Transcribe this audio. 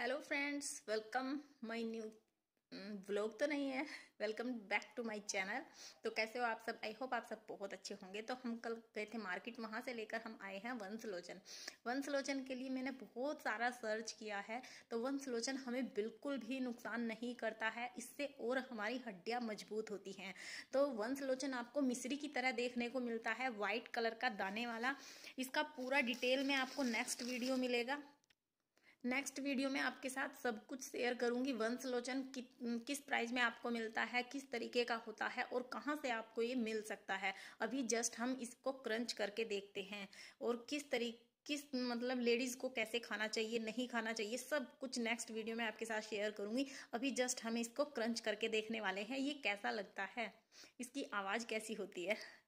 hello friends welcome my new blog तो नहीं है welcome back to my channel तो कैसे हो आप सब आई होप आप सब बहुत अच्छे होंगे तो हम कल गए थे मार्केट वहाँ से लेकर हम आए हैं वंशलोचन लोचन लोचन के लिए मैंने बहुत सारा सर्च किया है तो वंशलोचन लोचन हमें बिल्कुल भी नुकसान नहीं करता है इससे और हमारी हड्डियाँ मजबूत होती हैं तो वंशलोचन लोचन आपको मिश्री की तरह देखने को मिलता है वाइट कलर का दाने वाला इसका पूरा डिटेल में आपको नेक्स्ट वीडियो मिलेगा नेक्स्ट वीडियो में आपके साथ सब कुछ शेयर करूंगी वंश लोचन कि, किस प्राइस में आपको मिलता है किस तरीके का होता है और कहाँ से आपको ये मिल सकता है अभी जस्ट हम इसको क्रंच करके देखते हैं और किस तरीके किस मतलब लेडीज़ को कैसे खाना चाहिए नहीं खाना चाहिए सब कुछ नेक्स्ट वीडियो में आपके साथ शेयर करूंगी अभी जस्ट हम इसको क्रंच करके देखने वाले हैं ये कैसा लगता है इसकी आवाज़ कैसी होती है